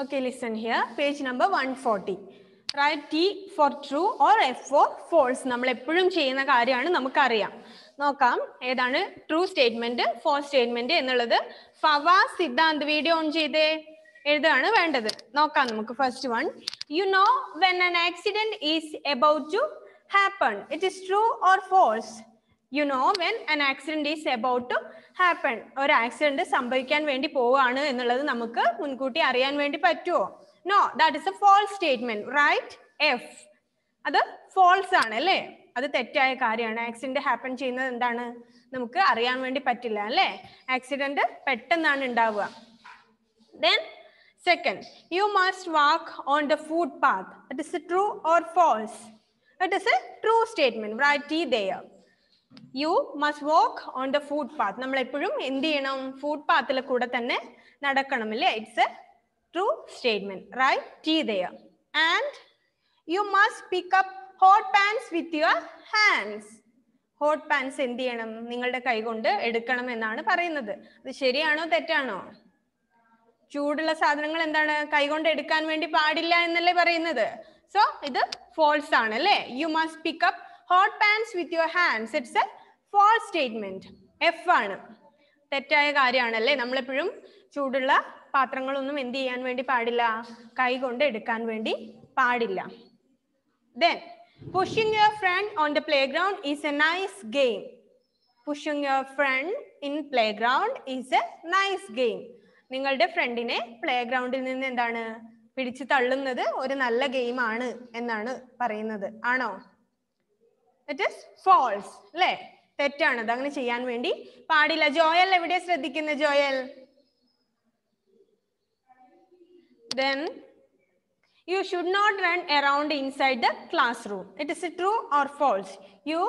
Okay, listen here. Page number 140. Write T for true or F for false നമ്മൾ എപ്പോഴും ചെയ്യുന്ന കാര്യമാണ് നമുക്കറിയാം നോക്കാം ഏതാണ് ട്രൂ സ്റ്റേറ്റ്മെന്റ് ഫോൾ സ്റ്റേറ്റ്മെന്റ് എന്നുള്ളത് ഫവാസ് സിദ്ധാന്ത് വീഡിയോ ഓൺ ചെയ്തേ എഴുതാണ് വേണ്ടത് നോക്കാം നമുക്ക് first one you know when an accident is about to happen it is true or false you know when an accident is about to happen or accident is somebody can vendi povaanu ennalladu namukku munkooti ariyan vendi pattuo no that is a false statement right f adu false aanu alle adu thettaya kaaryana accident happen cheynad endanu namukku ariyan vendi pattilla alle accident pettanaanu undavuga then second you must walk on the footpath that is true or false that is a true statement write it there you must walk on the footpath നമ്മൾ എപ്പോഴും എന്ത് ചെയ്യണം food പാത്തിൽ കൂടെ തന്നെ നടക്കണം അല്ലേ it's a true statement write T there and you must pick up hot pans with your hands hot pans എന്ത് ചെയ്യണം നിങ്ങളുടെ കൈകൊണ്ട് എടുക്കണം എന്നാണ് പറയുന്നത് അത് ശരിയാണോ തെറ്റാണോ ചൂടുള്ള സാധനങ്ങൾ എന്താണ് കൈകൊണ്ട് എടുക്കാൻ വേണ്ടി പാടില്ല എന്നല്ലേ പറയുന്നത് സോ ഇത് ഫോൾസ് ആണ് അല്ലേ you must pick up hot pans with your hands it's a false statement F ആണ് തെറ്റായ കാര്യമാണല്ലേ നമ്മളെപ്പോഴും ചൂടുള്ള പാത്രങ്ങളൊന്നും എന്ത് ചെയ്യാൻ വേണ്ടി പാടില്ല കൈ കൊണ്ട് എടുക്കാൻ വേണ്ടി പാടില്ല then pushing your friend on the playground is a nice game pushing your friend in playground is a nice game നിങ്ങളുടെ ഫ്രണ്ടിനെ പ്ലേ ഗ്രൗണ്ടിൽ നിന്ന് എന്താണ് പിടിച്ചു തള്ളുന്നത് ഒരു നല്ല ഗെയിമാണ് എന്നാണ് പറയുന്നത് ആണോ ഇറ്റ് ഇസ് ഫോൾസ് അല്ലേ തെറ്റാണ് അത് അങ്ങനെ ചെയ്യാൻ വേണ്ടി പാടില്ല ജോയൽ എവിടെയാ ശ്രദ്ധിക്കുന്നത് Joel then you should not run around inside the classroom it is true or false you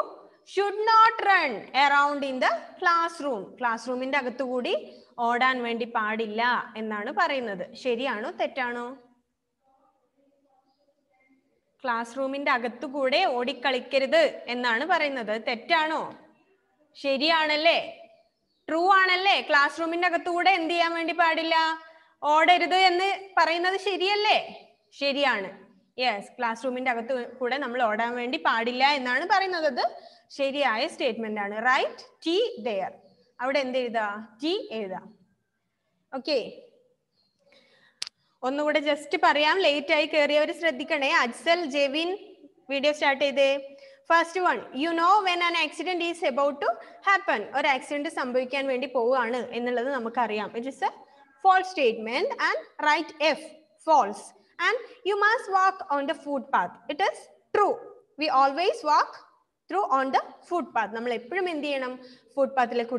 should not run around in the classroom ക്ലാസ്റൂമിന്റെ അകത്തു കൂടി ഓടാൻ വേണ്ടി പാടില്ല എന്നാണ് പറയുന്നത് ശരിയാണോ തെറ്റാണോ ക്ലാസ് റൂമിന്റെ അകത്തുകൂടെ ഓടിക്കളിക്കരുത് എന്നാണ് പറയുന്നത് തെറ്റാണോ ശരിയാണല്ലേ ട്രൂ ആണല്ലേ ക്ലാസ് റൂമിന്റെ അകത്തുകൂടെ എന്ത് ചെയ്യാൻ വേണ്ടി പാടില്ല ഓടരുത് എന്ന് പറയുന്നത് ശരിയല്ലേ ശരിയാണ് യെസ് ക്ലാസ് റൂമിന്റെ അകത്ത് കൂടെ നമ്മൾ ഓടാൻ വേണ്ടി പാടില്ല എന്നാണ് പറയുന്നത് അത് ശരിയായ സ്റ്റേറ്റ്മെന്റ് ആണ് റൈറ്റ് ടി ദയർ അവിടെ എന്ത് എഴുതാ ടി എഴുതാം ഓക്കെ ഒന്നുകൂടെ ജസ്റ്റ് പറയാം ലേറ്റ് ആയി കയറിയവർ ശ്രദ്ധിക്കണേ അജ്സൽ ജെവിൻ വീഡിയോ സ്റ്റാർട്ട് ചെയ്തേ First one, you know when an accident is about to happen. Or accident is In about to happen. is a false statement. And write F, false. And you must walk on the footpath. It is true. We always walk through on the footpath. We always walk on the footpath. That's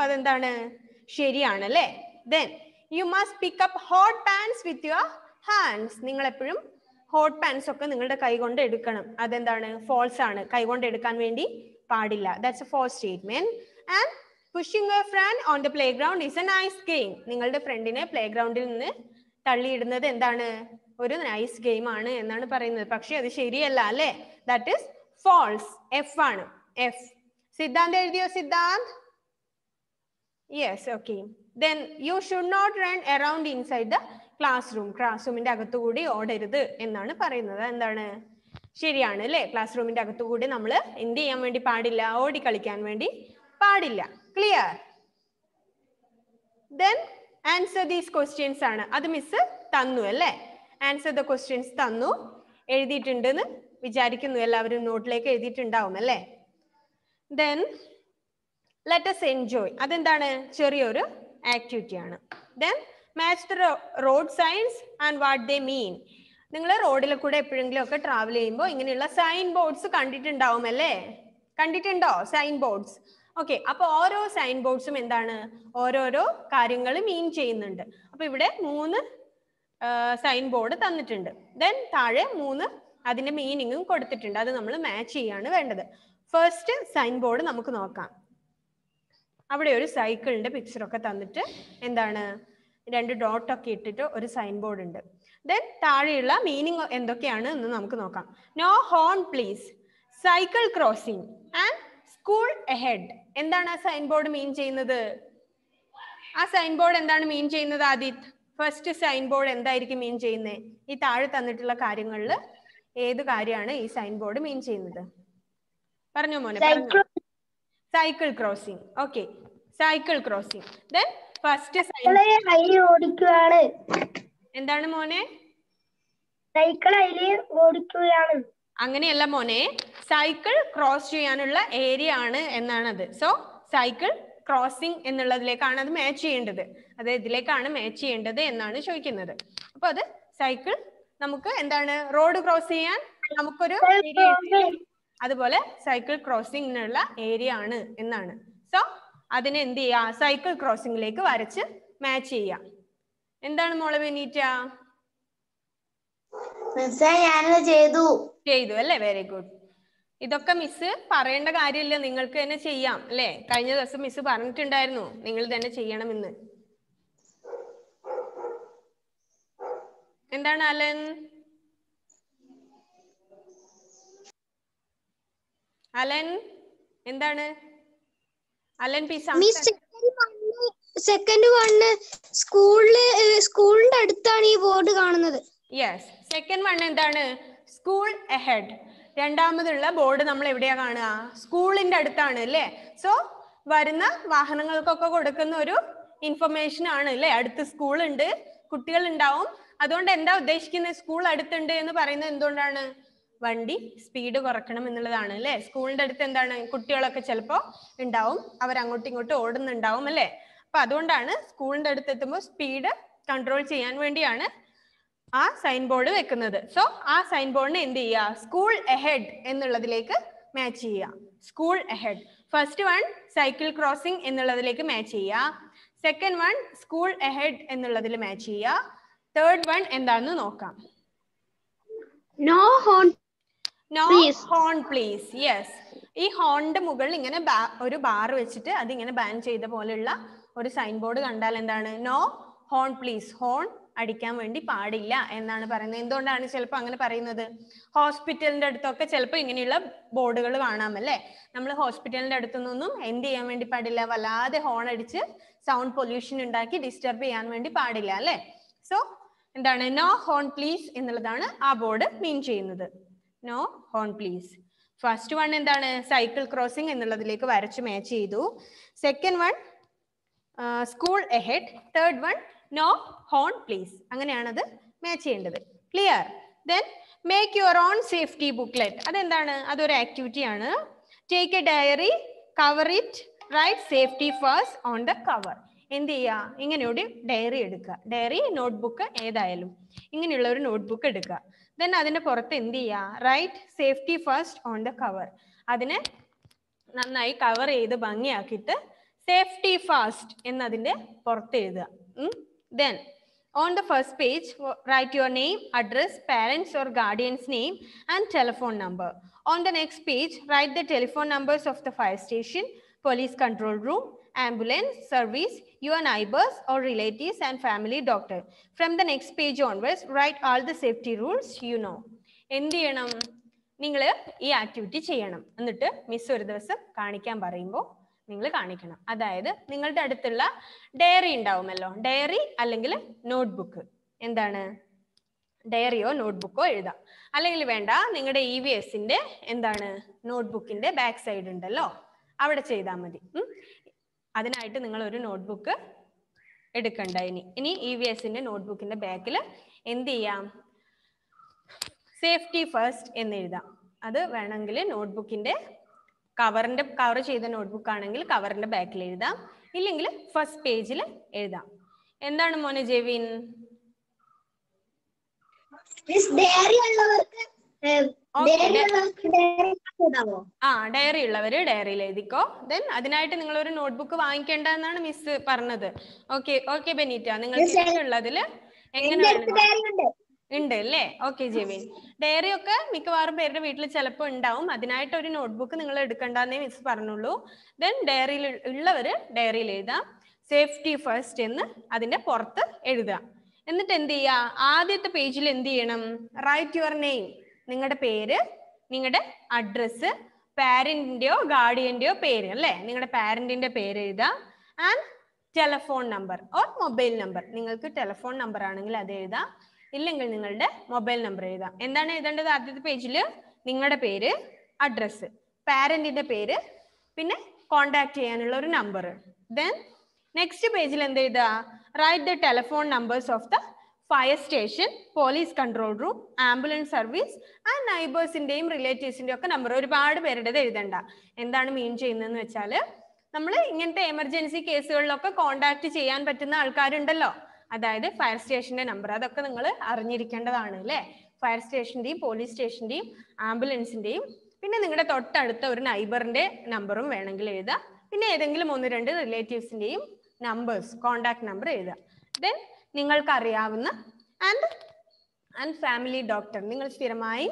why we are here. Then, you must pick up hot pans with your hands. You must with your hands. Hot pans ഒക്കെ നിങ്ങളുടെ കൊണ്ട് എടുക്കണം അതെന്താണ് false ആണ് കൊണ്ട് എടുക്കാൻ വേണ്ടി പാടില്ല that's a false statement and pushing a friend on the playground is a nice game നിങ്ങളുടെ ഫ്രണ്ടിനെ പ്ലേ ഗ്രൗണ്ടിൽ നിന്ന് തള്ളിയിടുന്നത് എന്താണ് ഒരു നൈസ് ഗെയിം ആണ് എന്നാണ് പറയുന്നത് പക്ഷെ അത് ശരിയല്ല അല്ലെ ദാറ്റ് ഇസ് ഫോൾസ് എഫ് ആണ് എഫ് സിദ്ധാന്ത് എഴുതിയോ Siddhant yes okay then you should not run around inside the classroom ക്ലാസ് റൂമിന്റെ അകത്തുകൂടി ഓടരുത് എന്നാണ് പറയുന്നത് എന്താണ് ശരിയാണ് അല്ലേ ക്ലാസ് റൂമിന്റെ അകത്തുകൂടി നമ്മൾ എന്ത് ചെയ്യാൻ വേണ്ടി പാടില്ല ഓടി കളിക്കാൻ വേണ്ടി പാടില്ല clear then answer these questions ആണ് അത് മിസ് തന്നു അല്ലേ ആൻസർ ദ ക്വസ്റ്റ്യൻസ് തന്നു എഴുതിയിട്ടുണ്ടെന്ന് വിചാരിക്കുന്നു എല്ലാവരും നോട്ടിലേക്ക് എഴുതിയിട്ടുണ്ടാവും അല്ലേ ദെൻ ലെറ്റസ് എൻജോയ് അതെന്താണ് ചെറിയൊരു ആക്ടിവിറ്റി ആണ് then match the road signs and what they mean നിങ്ങൾ റോഡിൽ കൂടെ എപ്പോഴെങ്കിലും ഒക്കെ ട്രാവൽ ചെയ്യുമ്പോൾ ഇങ്ങനെയുള്ള സൈൻ ബോർഡ്സ് കണ്ടിട്ടുണ്ടാവും അല്ലേ കണ്ടിട്ടുണ്ടോ സൈൻ ബോർഡ്സ് ഓക്കെ അപ്പൊ ഓരോ സൈൻ ബോർഡ്സും എന്താണ് ഓരോരോ കാര്യങ്ങൾ മീൻ ചെയ്യുന്നുണ്ട് അപ്പൊ ഇവിടെ മൂന്ന് സൈൻ ബോർഡ് തന്നിട്ടുണ്ട് ദെൻ താഴെ മൂന്ന് അതിന്റെ മീനിങ്ങും കൊടുത്തിട്ടുണ്ട് അത് നമ്മൾ മാച്ച് ചെയ്യാണ് വേണ്ടത് ഫസ്റ്റ് സൈൻ ബോർഡ് നമുക്ക് നോക്കാം അവിടെ ഒരു സൈക്കിളിന്റെ പിക്ചറൊക്കെ തന്നിട്ട് എന്താണ് രണ്ട് ഡോട്ട് ഒക്കെ ഇട്ടിട്ട് ഒരു സൈൻ ബോർഡ് ഉണ്ട് ദെൻ താഴെയുള്ള മീനിങ് എന്തൊക്കെയാണ് എന്ന് നമുക്ക് നോക്കാം no horn please cycle crossing and school ahead എന്താണ് ആ സൈൻ ബോർഡ് മീൻ ചെയ്യുന്നത് ആ സൈൻ ബോർഡ് എന്താണ് മീൻ ചെയ്യുന്നത് ആദിത് ഫസ്റ്റ് സൈൻ ബോർഡ് എന്തായിരിക്കും മീൻ ചെയ്യുന്നത് ഈ താഴെ തന്നിട്ടുള്ള കാര്യങ്ങളിൽ ഏത് കാര്യമാണ് ഈ സൈൻ ബോർഡ് മീൻ ചെയ്യുന്നത് പറഞ്ഞോ മോനെ cycle crossing okay cycle crossing then first cycle ഓടിക്കുകയാണ് എന്താണ് മോനെ സൈക്കിൾ ഓടിക്കുകയാണ് അങ്ങനെയല്ല മോനെ സൈക്കിൾ ക്രോസ് ചെയ്യാനുള്ള ഏരിയ ആണ് എന്നാണത് സോ സൈക്കിൾ ക്രോസിംഗ് എന്നുള്ളതിലേക്കാണ് അത് മാച്ച് ചെയ്യേണ്ടത് അത് ഇതിലേക്കാണ് മാച്ച് ചെയ്യേണ്ടത് എന്നാണ് ചോദിക്കുന്നത് അപ്പൊ അത് സൈക്കിൾ നമുക്ക് എന്താണ് റോഡ് ക്രോസ് ചെയ്യാൻ നമുക്കൊരു അതുപോലെ സൈക്കിൾ ക്രോസിംഗിനുള്ള ഏരിയ ആണ് എന്നാണ് സോ അതിനെ എന്ത് ചെയ്യുക സൈക്കിൾ ക്രോസിംഗിലേക്ക് വരച്ച് മാച്ച് ചെയ്യാം എന്താണ് മോളെ വിനീറ്റ ചെയ്തു ചെയ്തു അല്ലേ വെരി ഗുഡ് ഇതൊക്കെ മിസ് പറയേണ്ട കാര്യമില്ല നിങ്ങൾക്ക് തന്നെ ചെയ്യാം അല്ലേ കഴിഞ്ഞ ദിവസം മിസ് പറഞ്ഞിട്ടുണ്ടായിരുന്നു നിങ്ങൾ തന്നെ ചെയ്യണമെന്ന് എന്താണ് അലൻ അലൻ എന്താണ് അലൻ പി സെക്കൻഡ് വണ്ണ് സ്കൂളില് സ്കൂളിന്റെ അടുത്താണ് ഈ ബോർഡ് കാണുന്നത് യെസ് സെക്കൻഡ് വൺ എന്താണ് സ്കൂൾ എഹെഡ് രണ്ടാമതുള്ള ബോർഡ് നമ്മൾ എവിടെയാ കാണുക സ്കൂളിന്റെ അടുത്താണ് അല്ലേ സോ വരുന്ന വാഹനങ്ങൾക്കൊക്കെ കൊടുക്കുന്ന ഒരു ഇൻഫർമേഷൻ ആണ് അല്ലേ അടുത്ത് ഉണ്ട് കുട്ടികൾ ഉണ്ടാവും അതുകൊണ്ട് എന്താ ഉദ്ദേശിക്കുന്നത് സ്കൂൾ അടുത്തുണ്ട് എന്ന് പറയുന്നത് എന്തുകൊണ്ടാണ് വണ്ടി സ്പീഡ് കുറക്കണം എന്നുള്ളതാണ് അല്ലെ സ്കൂളിന്റെ അടുത്ത് എന്താണ് കുട്ടികളൊക്കെ ചിലപ്പോ ഉണ്ടാവും അവർ അങ്ങോട്ടും ഇങ്ങോട്ടും ഓടുന്നുണ്ടാവും അല്ലെ അപ്പൊ അതുകൊണ്ടാണ് സ്കൂളിന്റെ അടുത്ത് എത്തുമ്പോൾ സ്പീഡ് കൺട്രോൾ ചെയ്യാൻ വേണ്ടിയാണ് ആ സൈൻ ബോർഡ് വെക്കുന്നത് സോ ആ സൈൻ ബോർഡിനെ എന്ത് ചെയ്യുക സ്കൂൾ എഹെഡ് എന്നുള്ളതിലേക്ക് മാച്ച് ചെയ്യുക school ahead first one cycle crossing എന്നുള്ളതിലേക്ക് മാച്ച് ചെയ്യുക സെക്കൻഡ് വൺ സ്കൂൾ എഹെഡ് എന്നുള്ളതിൽ മാച്ച് ചെയ്യുക തേർഡ് വൺ എന്താണെന്ന് നോക്കാം no horn no horn please yes ഈ ഹോണിന്റെ മുകളിൽ ഇങ്ങനെ ഒരു ബാർ വെച്ചിട്ട് ഇങ്ങനെ ബാൻ ചെയ്ത പോലെയുള്ള ഒരു സൈൻ ബോർഡ് കണ്ടാൽ എന്താണ് നോ ഹോൺ പ്ലീസ് ഹോൺ അടിക്കാൻ വേണ്ടി പാടില്ല എന്നാണ് പറയുന്നത് എന്തുകൊണ്ടാണ് ചിലപ്പോൾ അങ്ങനെ പറയുന്നത് ഹോസ്പിറ്റലിന്റെ അടുത്തൊക്കെ ചിലപ്പോൾ ഇങ്ങനെയുള്ള ബോർഡുകൾ കാണാമല്ലേ നമ്മൾ ഹോസ്പിറ്റലിന്റെ അടുത്തുനിന്നൊന്നും എന്ത് ചെയ്യാൻ വേണ്ടി പാടില്ല വല്ലാതെ ഹോൺ അടിച്ച് സൗണ്ട് പൊല്യൂഷൻ ഉണ്ടാക്കി ഡിസ്റ്റർബ് ചെയ്യാൻ വേണ്ടി പാടില്ല അല്ലേ സോ എന്താണ് നോ ഹോൺ പ്ലീസ് എന്നുള്ളതാണ് ആ ബോർഡ് മീൻ ചെയ്യുന്നത് no horn please first one എന്താണ് സൈക്കിൾ ക്രോസിംഗ് എന്നുള്ളതിലേക്ക് വരച്ച് മാച്ച് ചെയ്തു second one school ahead third one no horn please അങ്ങനെയാണത് മാച്ച് ചെയ്യേണ്ടത് clear then make your own safety booklet അതെന്താണ് അതൊരു ആക്ടിവിറ്റി ആണ് take a diary cover it write safety first on the cover എന്ത് ചെയ്യുക ഇങ്ങനെയോട് ഡയറി എടുക്കുക ഡയറി നോട്ട്ബുക്ക് ഏതായാലും ഇങ്ങനെയുള്ള ഒരു നോട്ട്ബുക്ക് എടുക്കുക ദെൻ അതിൻ്റെ പുറത്ത് എന്ത് ചെയ്യുക write safety first on the cover അതിനെ നന്നായി കവർ ചെയ്ത് ഭംഗിയാക്കിയിട്ട് സേഫ്റ്റി ഫാസ്റ്റ് എന്നതിൻ്റെ പുറത്ത് എഴുതുക then on the first page write your name address parents or guardians name and telephone number on the next page write the telephone numbers of the fire station police control room ambulance service your neighbors or relatives and family doctor. From the next page onwards, write all the safety rules you know. എന്ത് ചെയ്യണം നിങ്ങൾ ഈ activity ചെയ്യണം എന്നിട്ട് miss ഒരു ദിവസം കാണിക്കാൻ പറയുമ്പോൾ നിങ്ങൾ കാണിക്കണം അതായത് നിങ്ങളുടെ അടുത്തുള്ള ഡയറി ഉണ്ടാവുമല്ലോ ഡയറി അല്ലെങ്കിൽ നോട്ട്ബുക്ക് എന്താണ് ഡയറിയോ നോട്ട്ബുക്കോ എഴുതാം അല്ലെങ്കിൽ വേണ്ട നിങ്ങളുടെ ഇ e വി എസിന്റെ എന്താണ് നോട്ട്ബുക്കിന്റെ ബാക്ക് സൈഡ് ഉണ്ടല്ലോ അവിടെ ചെയ്താൽ മതി അതിനായിട്ട് നിങ്ങൾ ഒരു നോട്ട്ബുക്ക് എടുക്കണ്ട ഇനി ഇനി ഇ വി എസിന്റെ നോട്ട്ബുക്കിന്റെ ബാക്കിൽ എന്ത് ചെയ്യാം സേഫ്റ്റി ഫസ്റ്റ് എന്ന് എഴുതാം അത് വേണമെങ്കിൽ നോട്ട്ബുക്കിന്റെ കവറിന്റെ കവർ ചെയ്ത നോട്ട്ബുക്ക് ആണെങ്കിൽ കവറിന്റെ ബാക്കിൽ എഴുതാം ഇല്ലെങ്കിൽ ഫസ്റ്റ് പേജിൽ എഴുതാം എന്താണ് മോനെ ജെവിൻ ആ ഡയറി ഉള്ളവര് ഡയറിയിൽ എഴുതിക്കോ ദെൻ അതിനായിട്ട് നിങ്ങൾ ഒരു നോട്ട്ബുക്ക് വാങ്ങിക്കേണ്ട എന്നാണ് മിസ് പറഞ്ഞത് ഓക്കെ ഓക്കെ ബെനീറ്റ നിങ്ങൾക്ക് ഇഷ്ടമുള്ളതില് എങ്ങനെയാണ് ഉണ്ട് അല്ലേ ഓക്കെ ജെവിൻ ഡയറി ഒക്കെ മിക്കവാറും പേരുടെ വീട്ടിൽ ചിലപ്പോൾ ഉണ്ടാവും അതിനായിട്ട് ഒരു നോട്ട്ബുക്ക് നിങ്ങൾ എടുക്കണ്ടെന്നേ മിസ് പറഞ്ഞുള്ളൂ ദെൻ ഡയറിയിൽ ഉള്ളവര് ഡയറിയിൽ എഴുതാം സേഫ്റ്റി ഫസ്റ്റ് എന്ന് അതിന്റെ പുറത്ത് എഴുതാം എന്നിട്ട് എന്ത് ചെയ്യുക ആദ്യത്തെ പേജിൽ എന്ത് ചെയ്യണം റൈറ്റ് യുവർ നെയിം നിങ്ങളുടെ പേര് നിങ്ങളുടെ അഡ്രസ്സ് പാരന്റിന്റെയോ ഗാർഡിയന്റെയോ പേര് അല്ലേ നിങ്ങളുടെ പാരന്റിന്റെ പേര് എഴുതാം and telephone number or mobile number നിങ്ങൾക്ക് ടെലഫോൺ നമ്പർ ആണെങ്കിൽ അത് എഴുതാം ഇല്ലെങ്കിൽ നിങ്ങളുടെ മൊബൈൽ നമ്പർ എഴുതാം എന്താണ് എഴുതേണ്ടത് ആദ്യത്തെ പേജിൽ നിങ്ങളുടെ പേര് അഡ്രസ്സ് പാരന്റിന്റെ പേര് പിന്നെ കോണ്ടാക്ട് ചെയ്യാനുള്ള ഒരു നമ്പർ ദെൻ നെക്സ്റ്റ് പേജിൽ എന്ത് എഴുതുക write the telephone numbers of the fire station police control room ambulance service ആ നൈബേഴ്സിന്റെയും റിലേറ്റീവ്സിന്റെയും ഒക്കെ നമ്പർ ഒരുപാട് പേരുടേത് എഴുതണ്ട എന്താണ് മീൻ ചെയ്യുന്നതെന്ന് വെച്ചാൽ നമ്മൾ ഇങ്ങനത്തെ എമർജൻസി കേസുകളിലൊക്കെ കോണ്ടാക്ട് ചെയ്യാൻ പറ്റുന്ന ആൾക്കാരുണ്ടല്ലോ അതായത് ഫയർ സ്റ്റേഷന്റെ നമ്പർ അതൊക്കെ നിങ്ങൾ അറിഞ്ഞിരിക്കേണ്ടതാണ് അല്ലേ ഫയർ സ്റ്റേഷന്റെയും പോലീസ് സ്റ്റേഷന്റെയും ആംബുലൻസിന്റെയും പിന്നെ നിങ്ങളുടെ തൊട്ടടുത്ത ഒരു നൈബറിന്റെ നമ്പറും വേണമെങ്കിൽ എഴുതാം പിന്നെ ഏതെങ്കിലും ഒന്ന് രണ്ട് റിലേറ്റീവ്സിന്റെയും നമ്പേഴ്സ് കോണ്ടാക്ട് നമ്പർ എഴുതാം ദെൻ നിങ്ങൾക്ക് അറിയാവുന്ന ആൻഡ് ആൻഡ് ഫാമിലി ഡോക്ടർ നിങ്ങൾ സ്ഥിരമായി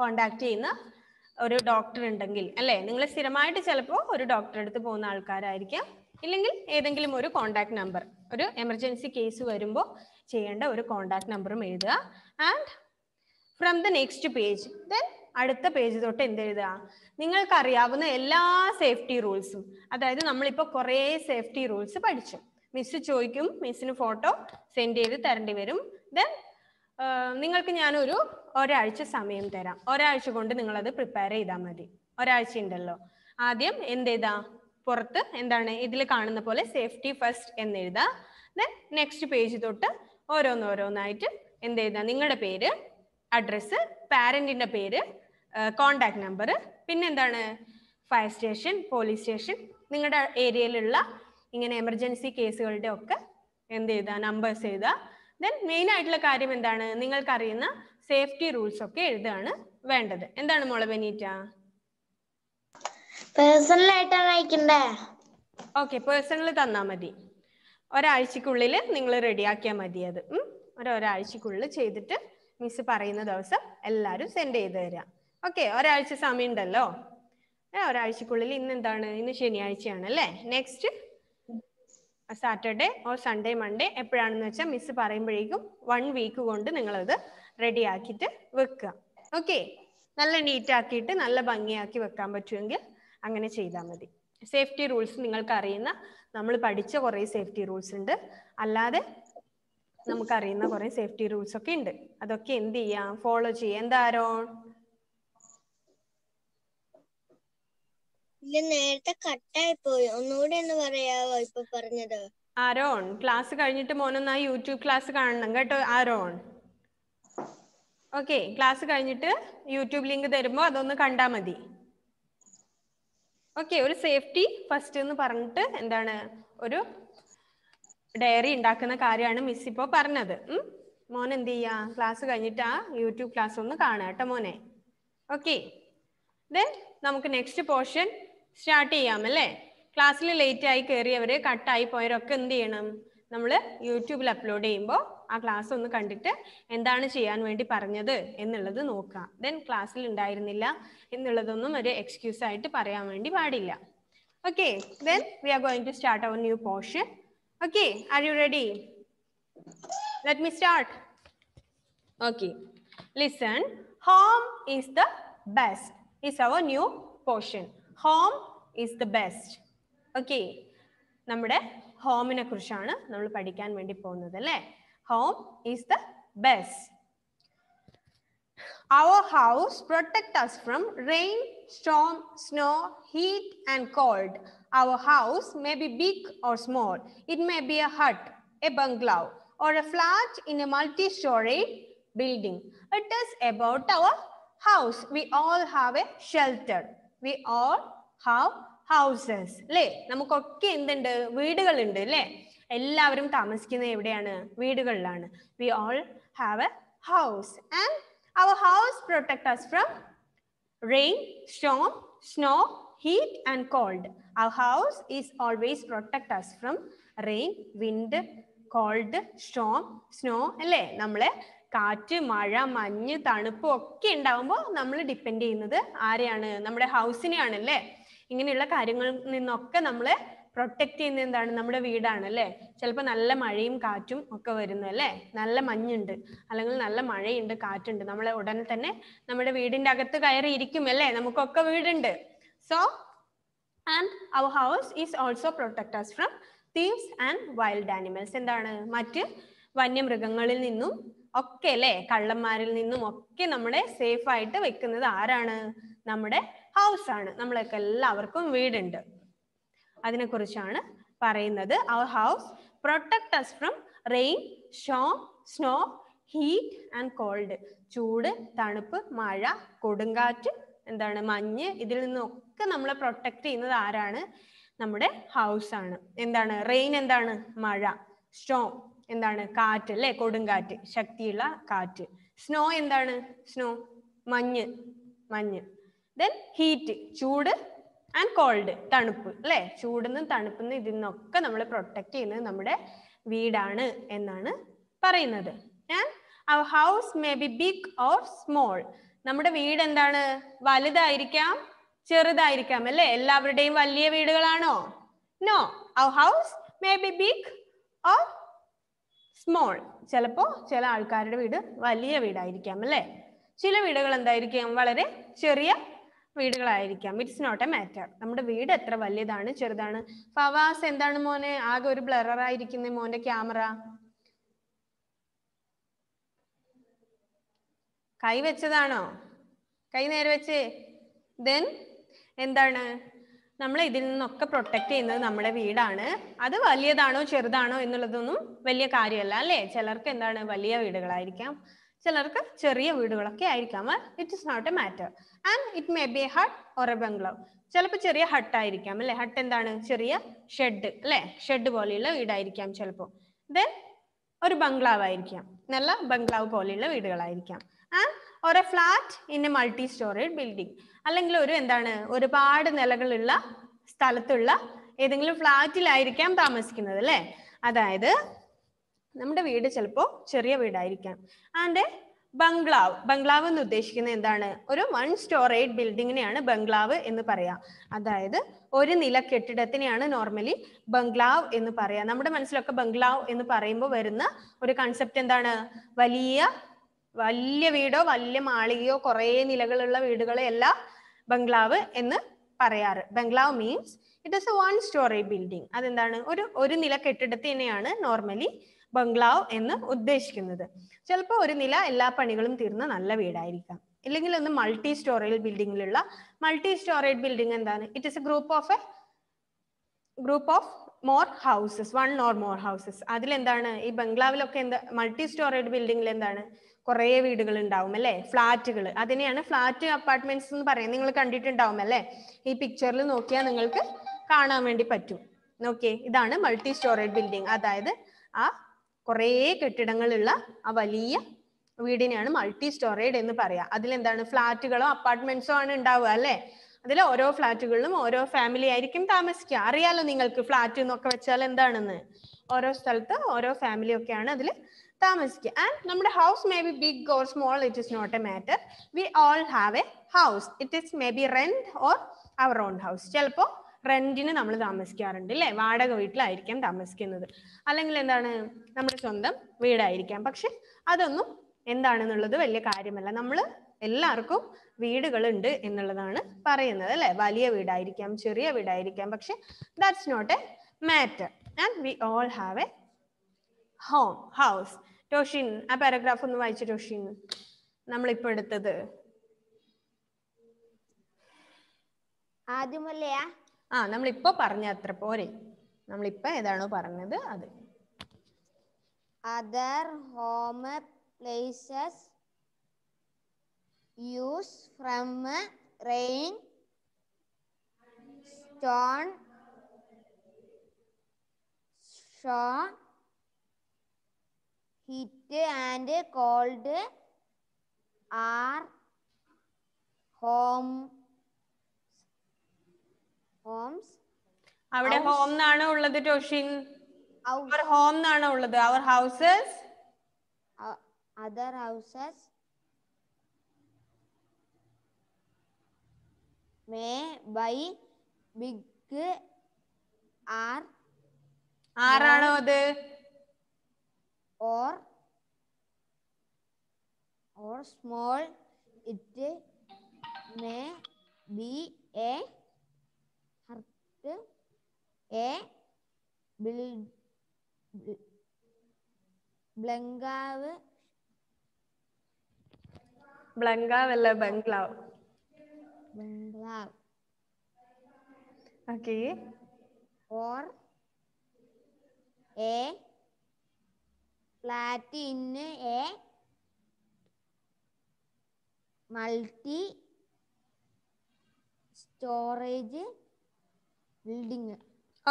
കോണ്ടാക്ട് ചെയ്യുന്ന ഒരു ഡോക്ടർ ഉണ്ടെങ്കിൽ അല്ലെ നിങ്ങൾ സ്ഥിരമായിട്ട് ചിലപ്പോൾ ഒരു ഡോക്ടറെ അടുത്ത് പോകുന്ന ആൾക്കാരായിരിക്കാം ഇല്ലെങ്കിൽ ഏതെങ്കിലും ഒരു കോണ്ടാക്ട് നമ്പർ ഒരു എമർജൻസി കേസ് വരുമ്പോൾ ചെയ്യേണ്ട ഒരു കോണ്ടാക്ട് നമ്പറും എഴുതുക and from the next page then അടുത്ത പേജ് തൊട്ട് എന്ത് എഴുതുക നിങ്ങൾക്കറിയാവുന്ന എല്ലാ സേഫ്റ്റി റൂൾസും അതായത് നമ്മളിപ്പോൾ കുറേ സേഫ്റ്റി റൂൾസ് പഠിച്ചു മിസ് ചോദിക്കും മിസ്സിന് ഫോട്ടോ സെൻഡ് ചെയ്ത് തരേണ്ടി വരും ദെൻ നിങ്ങൾക്ക് ഞാനൊരു ഒരാഴ്ച സമയം തരാം ഒരാഴ്ച കൊണ്ട് നിങ്ങളത് പ്രിപ്പയർ ചെയ്താൽ മതി ഒരാഴ്ച ഉണ്ടല്ലോ ആദ്യം എന്ത് ചെയ്താ പുറത്ത് എന്താണ് ഇതിൽ കാണുന്ന പോലെ സേഫ്റ്റി ഫസ്റ്റ് എന്ന് എന്നെഴുതാ ദെൻ നെക്സ്റ്റ് പേജ് തൊട്ട് ഓരോന്നോരോന്നായിട്ട് എന്ത് ചെയ്താ നിങ്ങളുടെ പേര് അഡ്രസ്സ് പാരൻറ്റിൻ്റെ പേര് കോണ്ടാക്ട് നമ്പർ പിന്നെന്താണ് ഫയർ സ്റ്റേഷൻ പോലീസ് സ്റ്റേഷൻ നിങ്ങളുടെ ഏരിയയിലുള്ള ഇങ്ങനെ എമർജൻസി കേസുകളുടെ ഒക്കെ എന്ത് ചെയ്താൽ നമ്പേഴ്സ് എഴുതുക ദെൻ മെയിൻ ആയിട്ടുള്ള കാര്യം എന്താണ് നിങ്ങൾക്കറിയുന്ന സേഫ്റ്റി റൂൾസ് ഒക്കെ എഴുതുകയാണ് വേണ്ടത് എന്താണ് മോളെ ബെനീറ്റ പേഴ്സണൽ ആയിട്ടാണ് അയക്കണ്ടേ ഓക്കെ പേഴ്സണൽ തന്നാ മതി ഒരാഴ്ചക്കുള്ളിൽ നിങ്ങൾ റെഡിയാക്കിയാൽ മതി അത് ഒരാഴ്ചക്കുള്ളിൽ ചെയ്തിട്ട് മിസ് പറയുന്ന ദിവസം എല്ലാവരും സെൻഡ് ചെയ്ത് തരാം ഓക്കെ ഒരാഴ്ച സമയം ഉണ്ടല്ലോ ഒരാഴ്ചക്കുള്ളിൽ ഇന്ന് എന്താണ് ഇന്ന് ശനിയാഴ്ചയാണ് അല്ലേ next Saturday or Sunday Monday എപ്പോഴാണെന്ന് വെച്ചാൽ മിസ് പറയുമ്പോഴേക്കും വൺ വീക്ക് കൊണ്ട് നിങ്ങളത് റെഡി ആക്കിയിട്ട് വെക്കുക ഓക്കെ നല്ല നീറ്റ് ആക്കിയിട്ട് നല്ല ഭംഗിയാക്കി വെക്കാൻ പറ്റുമെങ്കിൽ അങ്ങനെ ചെയ്താൽ മതി സേഫ്റ്റി റൂൾസ് നിങ്ങൾക്ക് അറിയുന്ന നമ്മൾ പഠിച്ച കുറേ സേഫ്റ്റി റൂൾസ് ഉണ്ട് അല്ലാതെ നമുക്കറിയുന്ന കുറേ സേഫ്റ്റി റൂൾസ് ഒക്കെ ഉണ്ട് അതൊക്കെ എന്ത് ചെയ്യാം ഫോളോ ചെയ്യാം എന്താരോ ഇല്ല നേരത്തെ കട്ടായി പോയി ഒന്നുകൂടെ ഒന്ന് പറയാവോ ഇപ്പൊ പറഞ്ഞത് ആരോൺ ക്ലാസ് കഴിഞ്ഞിട്ട് മോനൊന്ന് യൂട്യൂബ് ക്ലാസ് കാണണം കേട്ടോ ആരോൺ ഓക്കെ ക്ലാസ് കഴിഞ്ഞിട്ട് യൂട്യൂബ് ലിങ്ക് തരുമ്പോ അതൊന്ന് കണ്ടാ മതി ഓക്കെ ഒരു സേഫ്റ്റി ഫസ്റ്റ് എന്ന് പറഞ്ഞിട്ട് എന്താണ് ഒരു ഡയറി ഉണ്ടാക്കുന്ന കാര്യമാണ് മിസ് ഇപ്പോ പറഞ്ഞത് മോൻ എന്ത് ചെയ്യാ ക്ലാസ് കഴിഞ്ഞിട്ട് ആ യൂട്യൂബ് ക്ലാസ് ഒന്ന് കാണാം കേട്ടോ മോനെ ഓക്കെ ദെൻ നമുക്ക് നെക്സ്റ്റ് പോർഷൻ സ്റ്റാർട്ട് ചെയ്യാം അല്ലേ ക്ലാസ്സിൽ ലേറ്റ് ആയി കയറിയവർ കട്ടായി പോയവരൊക്കെ എന്ത് ചെയ്യണം നമ്മൾ യൂട്യൂബിൽ അപ്ലോഡ് ചെയ്യുമ്പോൾ ആ ക്ലാസ് ഒന്ന് കണ്ടിട്ട് എന്താണ് ചെയ്യാൻ വേണ്ടി പറഞ്ഞത് എന്നുള്ളത് നോക്കുക ദെൻ ക്ലാസ്സിൽ ഉണ്ടായിരുന്നില്ല എന്നുള്ളതൊന്നും ഒരു എക്സ്ക്യൂസ് ആയിട്ട് പറയാൻ വേണ്ടി പാടില്ല okay then we are going to start our new portion okay are you ready let me start okay listen home is the best is our new portion home is the best. Okay. number Namada home in a Number Kurushana, Namal Padikan Vendipona the Home is the best. Our house protect us from rain, storm, snow, heat and cold. Our house may be big or small. It may be a hut, a bungalow or a flat in a multi-story building. It is about our house. We all have a shelter. We all have houses അല്ലേ നമുക്കൊക്കെ എന്തുണ്ട് വീടുകളുണ്ട് അല്ലേ എല്ലാവരും താമസിക്കുന്നത് എവിടെയാണ് വീടുകളിലാണ് we all have a house and our house protect us from rain storm snow heat and cold our house is always protect us from rain wind cold storm snow അല്ലേ നമ്മളെ കാറ്റ് മഴ മഞ്ഞ് തണുപ്പ് ഒക്കെ ഉണ്ടാവുമ്പോൾ നമ്മൾ ഡിപ്പെൻഡ് ചെയ്യുന്നത് ആരെയാണ് നമ്മുടെ അല്ലേ ഇങ്ങനെയുള്ള കാര്യങ്ങളിൽ നിന്നൊക്കെ നമ്മൾ പ്രൊട്ടക്ട് ചെയ്യുന്നത് എന്താണ് നമ്മുടെ വീടാണ് അല്ലേ ചിലപ്പോൾ നല്ല മഴയും കാറ്റും ഒക്കെ വരുന്നു അല്ലേ നല്ല മഞ്ഞുണ്ട് അല്ലെങ്കിൽ നല്ല മഴയുണ്ട് കാറ്റുണ്ട് നമ്മൾ ഉടനെ തന്നെ നമ്മുടെ വീടിന്റെ അകത്ത് കയറി ഇരിക്കും അല്ലേ നമുക്കൊക്കെ വീടുണ്ട് so and our house is also protectors from thieves and wild animals എന്താണ് മറ്റ് വന്യമൃഗങ്ങളിൽ നിന്നും ഒക്കെ അല്ലെ കള്ളന്മാരിൽ നിന്നും ഒക്കെ നമ്മളെ സേഫ് ആയിട്ട് വെക്കുന്നത് ആരാണ് നമ്മുടെ ഹൗസ് ആണ് നമ്മളൊക്കെ എല്ലാവർക്കും വീടുണ്ട് അതിനെക്കുറിച്ചാണ് പറയുന്നത് our house protect us from rain show snow heat and cold ചൂട് തണുപ്പ് മഴ കൊടുങ്കാറ്റ് എന്താണ് മഞ്ഞ് ഇതിൽ നിന്നൊക്കെ നമ്മളെ പ്രൊട്ടക്ട് ചെയ്യുന്നത് ആരാണ് നമ്മുടെ ഹൗസ് ആണ് എന്താണ് റെയിൻ എന്താണ് മഴ സ്റ്റോം എന്താണ് കാറ്റ് അല്ലെ കൊടുങ്കാറ്റ് ശക്തിയുള്ള കാറ്റ് സ്നോ എന്താണ് സ്നോ മഞ്ഞ് മഞ്ഞ് ദെൻ ഹീറ്റ് ചൂട് ആൻഡ് കോൾഡ് തണുപ്പ് അല്ലെ ചൂടിന്നും തണുപ്പിന്നും ഇതിൽ നിന്നൊക്കെ നമ്മൾ പ്രൊട്ടക്ട് ചെയ്യുന്നത് നമ്മുടെ വീടാണ് എന്നാണ് പറയുന്നത് and house may be big or small നമ്മുടെ വീട് എന്താണ് വലുതായിരിക്കാം ചെറുതായിരിക്കാം അല്ലെ എല്ലാവരുടെയും വലിയ വീടുകളാണോ no our house may be big or small ചിലപ്പോ ചില ആൾക്കാരുടെ വീട് വലിയ വീടായിരിക്കാം അല്ലേ ചില വീടുകൾ എന്തായിരിക്കാം വളരെ ചെറിയ വീടുകളായിരിക്കാം ഇറ്റ്സ് നോട്ട് എ മാറ്റർ നമ്മുടെ വീട് എത്ര വലിയതാണ് ചെറുതാണ് ഫവാസ് എന്താണ് മോനെ ആകെ ഒരു ബ്ലററായിരിക്കുന്ന മോന്റെ ക്യാമറ കൈ വെച്ചതാണോ കൈ നേരെ വെച്ച് ദെൻ എന്താണ് നമ്മൾ ഇതിൽ നിന്നൊക്കെ പ്രൊട്ടക്ട് ചെയ്യുന്നത് നമ്മുടെ വീടാണ് അത് വലിയതാണോ ചെറുതാണോ എന്നുള്ളതൊന്നും വലിയ കാര്യമല്ല അല്ലേ ചിലർക്ക് എന്താണ് വലിയ വീടുകളായിരിക്കാം ചിലർക്ക് ചെറിയ വീടുകളൊക്കെ ആയിരിക്കാം it is not a matter and it may be a hut or a bungalow ചിലപ്പോൾ ചെറിയ ഹട്ട് ആയിരിക്കാം അല്ലെ ഹട്ട് എന്താണ് ചെറിയ ഷെഡ് അല്ലെ ഷെഡ് പോലെയുള്ള വീടായിരിക്കാം ചിലപ്പോൾ ദെൻ ഒരു ബംഗ്ലാവ് ആയിരിക്കാം നല്ല ബംഗ്ലാവ് പോലെയുള്ള വീടുകളായിരിക്കാം and or a flat in a multi storeyed building അല്ലെങ്കിൽ ഒരു എന്താണ് ഒരുപാട് നിലകളുള്ള സ്ഥലത്തുള്ള ഏതെങ്കിലും ഫ്ലാറ്റിലായിരിക്കാം താമസിക്കുന്നത് അല്ലേ അതായത് നമ്മുടെ വീട് ചിലപ്പോൾ ചെറിയ വീടായിരിക്കാം ആൻഡ് ബംഗ്ലാവ് ബംഗ്ലാവ് എന്ന് ഉദ്ദേശിക്കുന്നത് എന്താണ് ഒരു വൺ സ്റ്റോറേഡ് ബിൽഡിങ്ങിനെയാണ് ബംഗ്ലാവ് എന്ന് പറയാ അതായത് ഒരു നില കെട്ടിടത്തിനെയാണ് നോർമലി ബംഗ്ലാവ് എന്ന് പറയാ നമ്മുടെ മനസ്സിലൊക്കെ ബംഗ്ലാവ് എന്ന് പറയുമ്പോൾ വരുന്ന ഒരു കൺസെപ്റ്റ് എന്താണ് വലിയ വലിയ വീടോ വലിയ മാളികയോ കുറേ നിലകളുള്ള വീടുകളെയല്ല ബംഗ്ലാവ് എന്ന് പറയാറ് bungalow means it is a one storey building അതെന്താണ് ഒരു ഒരു നില കെട്ടിടത്തിനെയാണ് നോർമലി ബംഗ്ലാവ് എന്ന് ഉദ്ദേശിക്കുന്നത് ചിലപ്പോൾ ഒരു നില എല്ലാ പണികളും തീർന്ന നല്ല വീടായിരിക്കാം ഇല്ലെങ്കിൽ ഒന്ന് മൾട്ടി സ്റ്റോറേജ് ബിൽഡിങ്ങിലുള്ള മൾട്ടി സ്റ്റോറേജ് ബിൽഡിംഗ് എന്താണ് it is a group of a group of more houses one or more houses അതിലെന്താണ് ഈ ബംഗ്ലാവിലൊക്കെ എന്താ മൾട്ടി സ്റ്റോറേജ് ബിൽഡിങ്ങിൽ എന്താണ് കുറേ വീടുകൾ ഉണ്ടാവും അല്ലെ ഫ്ലാറ്റുകൾ അതിനെയാണ് ഫ്ലാറ്റ് അപ്പാർട്ട്മെന്റ്സ് എന്ന് പറയുന്നത് നിങ്ങൾ കണ്ടിട്ടുണ്ടാവും അല്ലെ ഈ പിക്ചറിൽ നോക്കിയാൽ നിങ്ങൾക്ക് കാണാൻ വേണ്ടി പറ്റും നോക്കിയേ ഇതാണ് മൾട്ടി സ്റ്റോറേജ് ബിൽഡിംഗ് അതായത് ആ കുറേ കെട്ടിടങ്ങളുള്ള ആ വലിയ വീടിനെയാണ് മൾട്ടി സ്റ്റോറേഡ് എന്ന് പറയാ അതിലെന്താണ് ഫ്ലാറ്റുകളോ അപ്പാർട്ട്മെന്റ്സോ ആണ് ഉണ്ടാവുക അല്ലെ അതിൽ ഓരോ ഫ്ലാറ്റുകളിലും ഓരോ ഫാമിലി ആയിരിക്കും താമസിക്കുക അറിയാലോ നിങ്ങൾക്ക് ഫ്ലാറ്റ് എന്നൊക്കെ വെച്ചാൽ എന്താണെന്ന് ഓരോ സ്ഥലത്ത് ഓരോ ഫാമിലി ഒക്കെയാണ് അതിൽ താമസിക്കുക ആൻഡ് നമ്മുടെ house may be big or small it is not a matter we all have a house it is may be rent or our own house ചിലപ്പോൾ റെന്റിന് നമ്മൾ താമസിക്കാറുണ്ട് അല്ലേ വാടക വീട്ടിലായിരിക്കാം താമസിക്കുന്നത് അല്ലെങ്കിൽ എന്താണ് നമ്മുടെ സ്വന്തം വീടായിരിക്കാം പക്ഷെ അതൊന്നും എന്താണെന്നുള്ളത് വലിയ കാര്യമല്ല നമ്മൾ എല്ലാവർക്കും വീടുകളുണ്ട് എന്നുള്ളതാണ് പറയുന്നത് അല്ലേ വലിയ വീടായിരിക്കാം ചെറിയ വീടായിരിക്കാം പക്ഷെ that's not a matter and we all have a home house ടോഷിൻ ആ പാരഗ്രാഫ് ഒന്ന് വായിച്ചു ടോഷിൻ നമ്മളിപ്പോ എടുത്തത് ആദ്യമല്ലയാ ആ നമ്മളിപ്പോ പറഞ്ഞ അത്ര പോരെ നമ്മളിപ്പോ ഏതാണോ പറഞ്ഞത് അത് other home places use from rain stone show heat and cold are home homes അവിടെ ഹോം എന്നാണ് ഉള്ളത് ടോഷിൻ അവർ ഹോം എന്നാണ് ഉള്ളത് our houses other houses may by big are ആരാണോ അത് or or small it may be a hurt a build ബ്ലങ്കാവ് ബ്ലങ്കാവ് അല്ല bungalow bungalow okay or a പ്ലാറ്റിന് a multi storage building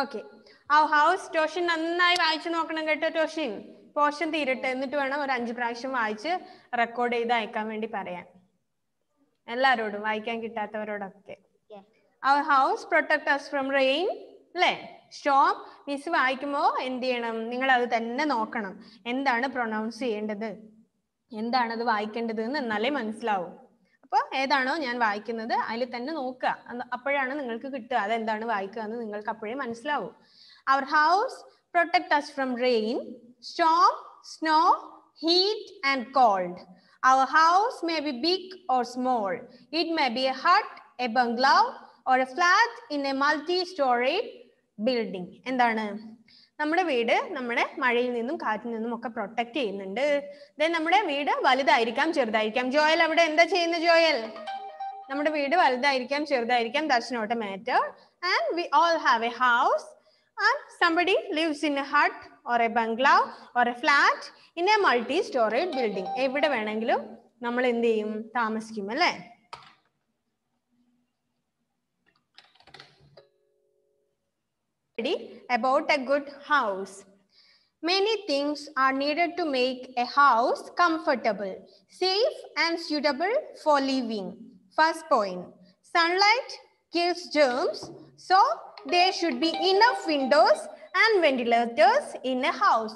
okay ആ ഹൗസ് ട്യൂഷൻ നന്നായി വായിച്ചു നോക്കണം കേട്ടോ ട്യൂഷൻ പോഷൻ തീരട്ടെ എന്നിട്ട് വേണം ഒരു അഞ്ച് പ്രാവശ്യം വായിച്ച് റെക്കോർഡ് ചെയ്ത് അയക്കാൻ വേണ്ടി പറയാൻ എല്ലാരോടും വായിക്കാൻ കിട്ടാത്തവരോടൊക്കെ our house protect us from rain അല്ലേ സ്റ്റോം മിസ് വായിക്കുമ്പോൾ എന്ത് ചെയ്യണം നിങ്ങൾ അത് തന്നെ നോക്കണം എന്താണ് പ്രൊണൗൺസ് ചെയ്യേണ്ടത് എന്താണ് അത് വായിക്കേണ്ടത് എന്ന് എന്നാലേ മനസ്സിലാവും അപ്പോൾ ഏതാണോ ഞാൻ വായിക്കുന്നത് അതിൽ തന്നെ നോക്കുക അപ്പോഴാണ് നിങ്ങൾക്ക് കിട്ടുക അതെന്താണ് വായിക്കുക എന്ന് നിങ്ങൾക്ക് അപ്പോഴേ മനസ്സിലാവും our house protect us from rain storm snow heat and cold our house may be big or small it may be a hut a bungalow or a flat in a multi storage building എന്താണ് നമ്മുടെ വീട് നമ്മുടെ മഴയിൽ നിന്നും കാറ്റിൽ നിന്നും ഒക്കെ protect ചെയ്യുന്നുണ്ട് ദെൻ നമ്മുടെ വീട് വലുതായിരിക്കാം ചെറുതായിരിക്കാം ജോയൽ അവിടെ എന്താ ചെയ്യുന്ന ജോയൽ നമ്മുടെ വീട് വലുതായിരിക്കാം ചെറുതായിരിക്കാം that's matter and we all have a house and somebody lives in a hut or a bungalow or a flat in a multi storage building എവിടെ വേണമെങ്കിലും നമ്മൾ എന്ത് ചെയ്യും താമസിക്കും അല്ലേ about a good house. Many things are needed to make a house comfortable, safe and suitable for living. First point, sunlight kills germs, so there should be enough windows and ventilators in a house.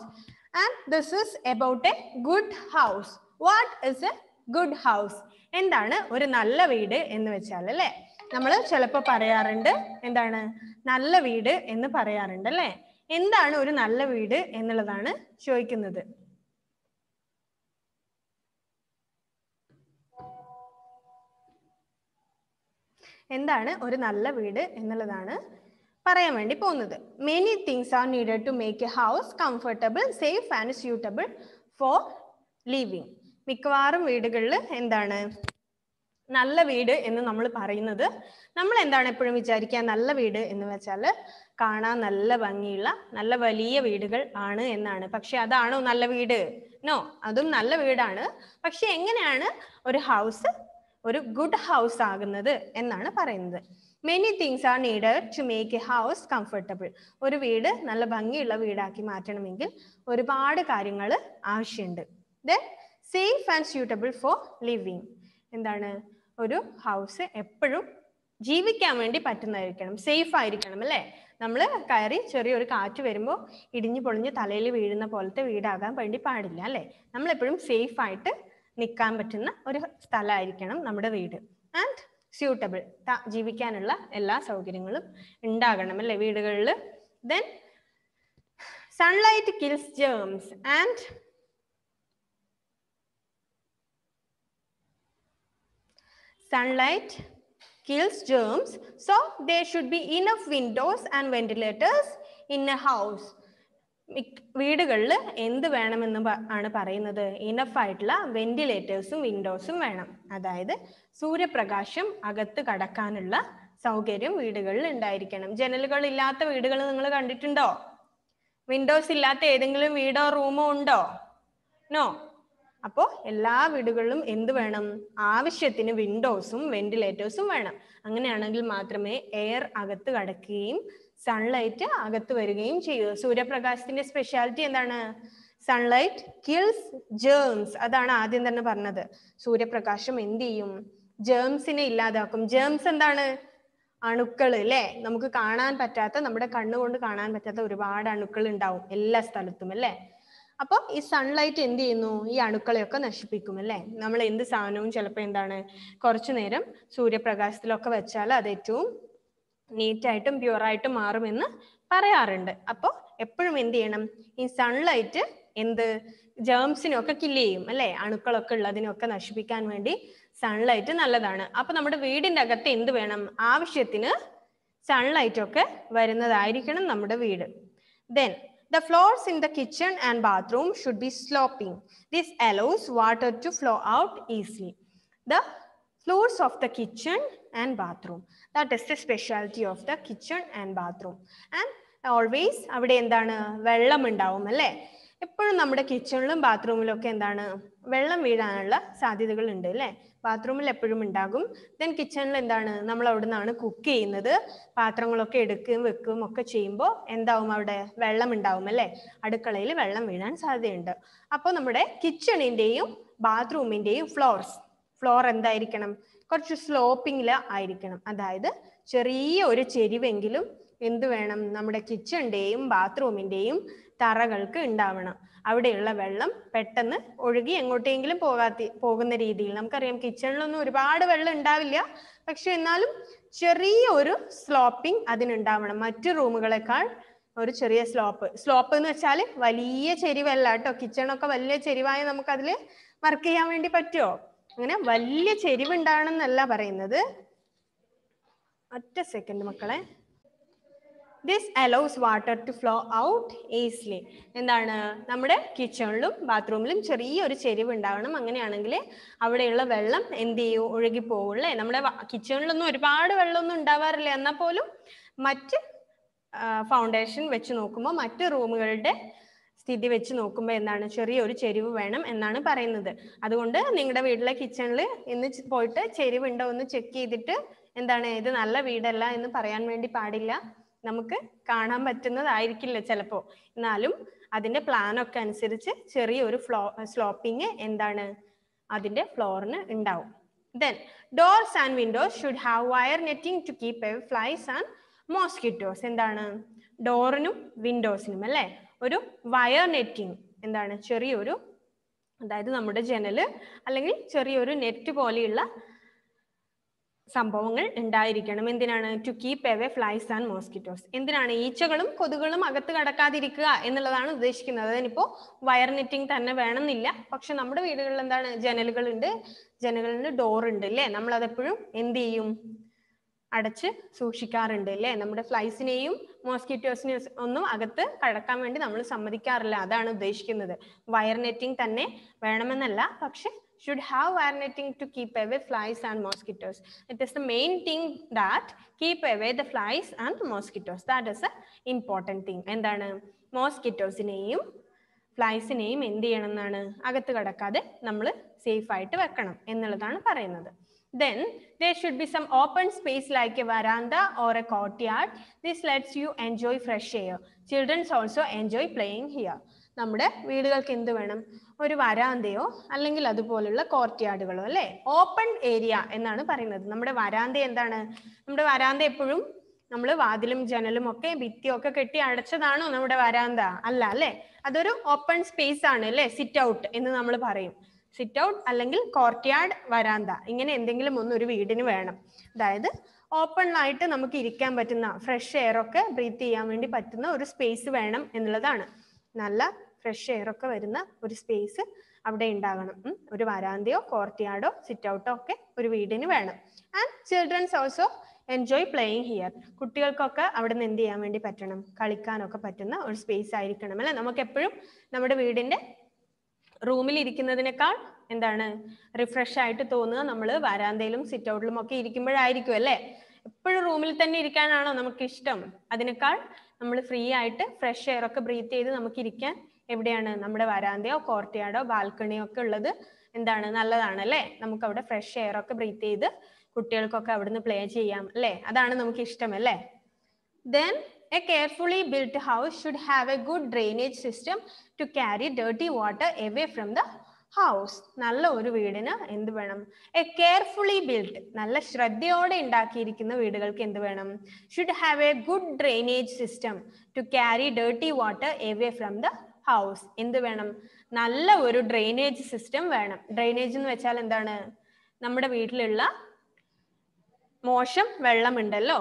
And this is about a good house. What is a good house എന്താണ് ഒരു നല്ല വീട് എന്ന് വെച്ചാൽ അല്ലേ നമ്മൾ ചിലപ്പോൾ പറയാറുണ്ട് എന്താണ് നല്ല വീട് എന്ന് പറയാറുണ്ട് അല്ലേ എന്താണ് ഒരു നല്ല വീട് എന്നുള്ളതാണ് ചോദിക്കുന്നത് എന്താണ് ഒരു നല്ല വീട് എന്നുള്ളതാണ് പറയാൻ വേണ്ടി പോകുന്നത് many things are needed to make a house comfortable safe and suitable for leaving മിക്കവാറും വീടുകളിൽ എന്താണ് നല്ല വീട് എന്ന് നമ്മൾ പറയുന്നത് നമ്മൾ എന്താണ് എപ്പോഴും വിചാരിക്കുക നല്ല വീട് എന്ന് വെച്ചാൽ കാണാൻ നല്ല ഭംഗിയുള്ള നല്ല വലിയ വീടുകൾ ആണ് എന്നാണ് പക്ഷെ അതാണോ നല്ല വീട് നോ അതും നല്ല വീടാണ് പക്ഷെ എങ്ങനെയാണ് ഒരു ഹൗസ് ഒരു ഗുഡ് ഹൗസ് ആകുന്നത് എന്നാണ് പറയുന്നത് many things are need to make a house comfortable ഒരു വീട് നല്ല ഭംഗിയുള്ള വീടാക്കി മാറ്റണമെങ്കിൽ ഒരുപാട് കാര്യങ്ങൾ ആവശ്യമുണ്ട് then safe and suitable for living എന്താണ് ഒരു ഹൗസ് എപ്പോഴും ജീവിക്കാൻ വേണ്ടി പറ്റുന്നതായിരിക്കണം സേഫ് ആയിരിക്കണം അല്ലേ നമ്മൾ കയറി ചെറിയൊരു കാറ്റ് വരുമ്പോൾ ഇടിഞ്ഞു പൊളിഞ്ഞ് തലയിൽ വീഴുന്ന പോലത്തെ വീടാകാൻ വേണ്ടി പാടില്ല അല്ലേ നമ്മളെപ്പോഴും സേഫ് ആയിട്ട് നിൽക്കാൻ പറ്റുന്ന ഒരു സ്ഥലമായിരിക്കണം നമ്മുടെ വീട് ആൻഡ് സ്യൂട്ടബിൾ ജീവിക്കാനുള്ള എല്ലാ സൗകര്യങ്ങളും ഉണ്ടാകണം അല്ലേ വീടുകളിൽ then sunlight kills germs and sunlight kills germs. So there should be enough windows and ventilators in a house. വീടുകളിൽ എന്ത് വേണമെന്ന് ആണ് പറയുന്നത് ഇനഫ് ആയിട്ടുള്ള വെന്റിലേറ്റേഴ്സും വിൻഡോസും വേണം അതായത് സൂര്യപ്രകാശം അകത്ത് കടക്കാനുള്ള സൗകര്യം വീടുകളിൽ ഉണ്ടായിരിക്കണം ജനലുകൾ ഇല്ലാത്ത വീടുകൾ നിങ്ങൾ കണ്ടിട്ടുണ്ടോ വിൻഡോസ് ഇല്ലാത്ത ഏതെങ്കിലും വീടോ റൂമോ ഉണ്ടോ നോ അപ്പോൾ എല്ലാ വീടുകളിലും എന്ത് വേണം ആവശ്യത്തിന് വിൻഡോസും വെന്റിലേറ്റേഴ്സും വേണം അങ്ങനെയാണെങ്കിൽ മാത്രമേ എയർ അകത്ത് കടക്കുകയും സൺലൈറ്റ് അകത്ത് വരികയും ചെയ്യൂ സൂര്യപ്രകാശത്തിന്റെ സ്പെഷ്യാലിറ്റി എന്താണ് സൺലൈറ്റ് കിൽസ് ജേംസ് അതാണ് ആദ്യം തന്നെ പറഞ്ഞത് സൂര്യപ്രകാശം എന്ത് ചെയ്യും ജേംസിനെ ഇല്ലാതാക്കും ജേംസ് എന്താണ് അണുക്കൾ അല്ലെ നമുക്ക് കാണാൻ പറ്റാത്ത നമ്മുടെ കണ്ണുകൊണ്ട് കാണാൻ പറ്റാത്ത ഒരുപാട് അണുക്കൾ ഉണ്ടാവും എല്ലാ സ്ഥലത്തും അല്ലേ അപ്പോൾ ഈ സൺലൈറ്റ് എന്ത് ചെയ്യുന്നു ഈ അണുക്കളെയൊക്കെ നശിപ്പിക്കും അല്ലേ നമ്മൾ എന്ത് സാധനവും ചിലപ്പോൾ എന്താണ് കുറച്ചു നേരം സൂര്യപ്രകാശത്തിലൊക്കെ വെച്ചാൽ അത് ഏറ്റവും നീറ്റായിട്ടും പ്യുറായിട്ടും മാറുമെന്ന് പറയാറുണ്ട് അപ്പോൾ എപ്പോഴും എന്ത് ചെയ്യണം ഈ സൺലൈറ്റ് എന്ത് ജേംസിനൊക്കെ കില്ല് ചെയ്യും അല്ലേ അണുക്കളൊക്കെ ഉള്ളതിനൊക്കെ നശിപ്പിക്കാൻ വേണ്ടി സൺലൈറ്റ് നല്ലതാണ് അപ്പൊ നമ്മുടെ വീടിന്റെ അകത്ത് എന്ത് വേണം ആവശ്യത്തിന് സൺലൈറ്റ് ഒക്കെ വരുന്നതായിരിക്കണം നമ്മുടെ വീട് then The floors in the kitchen and bathroom should be sloping. This allows water to flow out easily. The floors of the kitchen and bathroom. That is the specialty of the kitchen and bathroom. And always അവിടെ എന്താണ് വെള്ളം ഉണ്ടാവും അല്ലേ എപ്പോഴും നമ്മുടെ കിച്ചണിലും ബാത്റൂമിലും ഒക്കെ എന്താണ് വെള്ളം വീഴാനുള്ള സാധ്യതകൾ ഉണ്ട് അല്ലേ ബാത്റൂമിൽ എപ്പോഴും ഉണ്ടാകും ദെൻ കിച്ചണിൽ എന്താണ് നമ്മൾ അവിടെ നിന്നാണ് കുക്ക് ചെയ്യുന്നത് പാത്രങ്ങളൊക്കെ എടുക്കുകയും വെക്കുകയും ഒക്കെ ചെയ്യുമ്പോൾ എന്താവും അവിടെ വെള്ളം ഉണ്ടാവും അല്ലേ അടുക്കളയിൽ വെള്ളം വീഴാൻ സാധ്യതയുണ്ട് അപ്പോൾ നമ്മുടെ കിച്ചണിൻ്റെയും ബാത്റൂമിൻ്റെയും ഫ്ലോർസ് ഫ്ലോർ എന്തായിരിക്കണം കുറച്ച് സ്ലോപ്പിങ്ങിൽ ആയിരിക്കണം അതായത് ചെറിയ ഒരു ചെരിവെങ്കിലും എന്ത് വേണം നമ്മുടെ കിച്ചണിൻ്റെയും ബാത്റൂമിൻ്റെയും തറകൾക്ക് ഉണ്ടാവണം അവിടെയുള്ള വെള്ളം പെട്ടെന്ന് ഒഴുകി എങ്ങോട്ടെങ്കിലും പോകാത്ത പോകുന്ന രീതിയിൽ നമുക്കറിയാം കിച്ചണിലൊന്നും ഒരുപാട് വെള്ളം ഉണ്ടാവില്ല പക്ഷെ എന്നാലും ചെറിയ ഒരു സ്ലോപ്പിംഗ് അതിനുണ്ടാവണം മറ്റു റൂമുകളെക്കാൾ ഒരു ചെറിയ സ്ലോപ്പ് സ്ലോപ്പ് എന്ന് വെച്ചാൽ വലിയ ചെരിവല്ല കേട്ടോ കിച്ചണൊക്കെ വലിയ നമുക്ക് അതിൽ വർക്ക് ചെയ്യാൻ വേണ്ടി പറ്റുമോ അങ്ങനെ വലിയ ചെരിവ് എന്നല്ല പറയുന്നത് ഒറ്റ സെക്കൻഡ് മക്കളെ this allows water to flow out easily എന്താണ് നമ്മുടെ കിച്ചണിലും ബാത്റൂമിലും ചെറിയൊരു ചെരിവ് ഉണ്ടാവണം അങ്ങനെയാണെങ്കിൽ അവിടെയുള്ള വെള്ളം എന്ത് ചെയ്യും ഒഴുകി പോവുള്ളേ നമ്മുടെ കിച്ചണിലൊന്നും ഒരുപാട് വെള്ളമൊന്നും ഉണ്ടാവാറില്ല എന്നാൽ പോലും മറ്റ് ഫൗണ്ടേഷൻ വെച്ച് നോക്കുമ്പോൾ മറ്റ് റൂമുകളുടെ സ്ഥിതി വെച്ച് നോക്കുമ്പോൾ എന്താണ് ചെറിയൊരു ചെരിവ് വേണം എന്നാണ് പറയുന്നത് അതുകൊണ്ട് നിങ്ങളുടെ വീട്ടിലെ കിച്ചണിൽ ഇന്ന് പോയിട്ട് ചെരിവുണ്ടോ എന്ന് ചെക്ക് ചെയ്തിട്ട് എന്താണ് ഇത് നല്ല വീടല്ല എന്ന് പറയാൻ വേണ്ടി പാടില്ല നമുക്ക് കാണാൻ പറ്റുന്നതായിരിക്കില്ല ചിലപ്പോൾ എന്നാലും അതിൻ്റെ പ്ലാനൊക്കെ അനുസരിച്ച് ചെറിയൊരു ഫ്ലോ സ്ലോപ്പിങ് എന്താണ് അതിൻ്റെ ഫ്ലോറിന് ഉണ്ടാവും then doors and windows should have wire netting to keep a flies and mosquitoes എന്താണ് ഡോറിനും വിൻഡോസിനും അല്ലേ ഒരു വയർ നെറ്റിംഗ് എന്താണ് ചെറിയൊരു അതായത് നമ്മുടെ ജനൽ അല്ലെങ്കിൽ ചെറിയൊരു നെറ്റ് പോലെയുള്ള സംഭവങ്ങൾ ഉണ്ടായിരിക്കണം എന്തിനാണ് to keep away flies and mosquitoes എന്തിനാണ് ഈച്ചകളും കൊതുകുകളും അകത്ത് കടക്കാതിരിക്കുക എന്നുള്ളതാണ് ഉദ്ദേശിക്കുന്നത് അതിനിപ്പോ വയർ നെറ്റിംഗ് തന്നെ വേണമെന്നില്ല പക്ഷെ നമ്മുടെ വീടുകളിൽ എന്താണ് ജനലുകളുണ്ട് ജനലുകളിൽ ഡോർ ഉണ്ട് അല്ലേ നമ്മൾ അതെപ്പോഴും എന്ത് ചെയ്യും അടച്ച് സൂക്ഷിക്കാറുണ്ട് അല്ലേ നമ്മുടെ ഫ്ലൈസിനെയും മോസ്കിറ്റോസിനെയും ഒന്നും അകത്ത് കടക്കാൻ വേണ്ടി നമ്മൾ സമ്മതിക്കാറില്ല അതാണ് ഉദ്ദേശിക്കുന്നത് വയർ നെറ്റിംഗ് തന്നെ വേണമെന്നല്ല പക്ഷെ should have wire netting to keep away flies and mosquitoes. It is the main thing that keep away the flies and the mosquitoes. That is an important thing. And then mosquitoes name, flies name, in the എന്നാണ് അകത്ത് കിടക്കാതെ നമ്മൾ there should be some open space like a veranda or a courtyard this lets you enjoy fresh air children also enjoy playing here നമ്മുടെ വീടുകൾക്ക് എന്ത് വേണം ഒരു വരാന്തയോ അല്ലെങ്കിൽ അതുപോലുള്ള കോർട്ട്യാർഡുകളോ അല്ലേ ഓപ്പൺ ഏരിയ എന്നാണ് പറയുന്നത് നമ്മുടെ വരാന്ത എന്താണ് നമ്മുടെ വരാന്ത എപ്പോഴും നമ്മൾ വാതിലും ജനലും ഒക്കെ ഭിത്തിയൊക്കെ കെട്ടി അടച്ചതാണോ നമ്മുടെ വരാന്ത അല്ല അല്ലെ അതൊരു ഓപ്പൺ സ്പേസ് ആണ് അല്ലെ സിറ്റ് ഔട്ട് എന്ന് നമ്മൾ പറയും സിറ്റ് ഔട്ട് അല്ലെങ്കിൽ കോർട്ട്യാർഡ് വരാന്ത ഇങ്ങനെ എന്തെങ്കിലും ഒന്ന് ഒരു വീടിന് വേണം അതായത് ഓപ്പൺ ആയിട്ട് നമുക്ക് ഇരിക്കാൻ പറ്റുന്ന ഫ്രഷ് എയർ ഒക്കെ ബ്രീത്ത് ചെയ്യാൻ വേണ്ടി പറ്റുന്ന ഒരു സ്പേസ് വേണം എന്നുള്ളതാണ് നല്ല ഫ്രഷ് എയർ ഒക്കെ വരുന്ന ഒരു സ്പേസ് അവിടെ ഉണ്ടാകണം ഒരു വരാന്തയോ കോർട്ടിയാർഡോ സിറ്റ് ഔട്ടോ ഒക്കെ ഒരു വീടിന് വേണം and childrens also enjoy playing here കുട്ടികൾക്കൊക്കെ അവിടെ നിന്ന് എന്ത് ചെയ്യാൻ വേണ്ടി പറ്റണം കളിക്കാനൊക്കെ പറ്റുന്ന ഒരു സ്പേസ് ആയിരിക്കണം അല്ലെ നമുക്ക് എപ്പോഴും നമ്മുടെ വീടിന്റെ റൂമിൽ ഇരിക്കുന്നതിനേക്കാൾ എന്താണ് റിഫ്രഷ് ആയിട്ട് തോന്നുക നമ്മൾ വരാന്തയിലും സിറ്റ് ഔട്ടിലും ഒക്കെ ഇരിക്കുമ്പോഴായിരിക്കും അല്ലേ എപ്പോഴും റൂമിൽ തന്നെ ഇരിക്കാനാണോ നമുക്ക് ഇഷ്ടം അതിനേക്കാൾ നമ്മൾ ഫ്രീ ആയിട്ട് ഫ്രഷ് എയർ ഒക്കെ ബ്രീത്ത് ചെയ്ത് നമുക്ക് ഇരിക്കാൻ എവിടെയാണ് നമ്മുടെ വരാന്തയോ കോർട്ടിയാടോ ബാൽക്കണിയോ ഒക്കെ ഉള്ളത് എന്താണ് നല്ലതാണ് അല്ലേ നമുക്ക് അവിടെ ഫ്രഷ് എയർ ഒക്കെ ബ്രീത്ത് ചെയ്ത് കുട്ടികൾക്കൊക്കെ അവിടുന്ന് പ്ലേ ചെയ്യാം അല്ലേ അതാണ് നമുക്ക് ഇഷ്ടം അല്ലേ then a carefully built house should have a good drainage system to carry dirty water away from the house നല്ല ഒരു വീടിന് എന്ത് വേണം എ കെയർഫുള്ളി ബിൽഡ് നല്ല ശ്രദ്ധയോടെ ഉണ്ടാക്കിയിരിക്കുന്ന വീടുകൾക്ക് എന്ത് വേണം should have a good drainage system to carry dirty water away from the house എന്ത് വേണം നല്ല ഒരു ഡ്രെയിനേജ് സിസ്റ്റം വേണം ഡ്രെയിനേജ് എന്ന് വെച്ചാൽ എന്താണ് നമ്മുടെ വീട്ടിലുള്ള മോശം വെള്ളമുണ്ടല്ലോ